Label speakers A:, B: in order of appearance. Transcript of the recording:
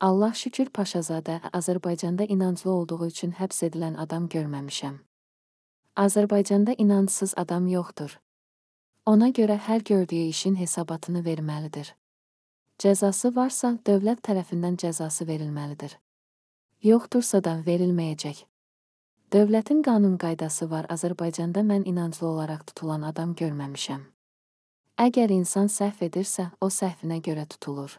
A: Allah şükür Paşazadə Azərbaycanda inanclı olduğu üçün həbs edilən adam görməmişəm. Azərbaycanda inancsız adam yoxdur. Ona görə hər gördüyü işin hesabatını verməlidir. Cəzası varsa, dövlət tərəfindən cəzası verilməlidir. Yoxdursa da verilməyəcək. Dövlətin qanun qaydası var. Azərbaycanda mən inanclı olaraq tutulan adam görməmişəm. Əgər insan səhv edirsə, o səhvinə görə tutulur.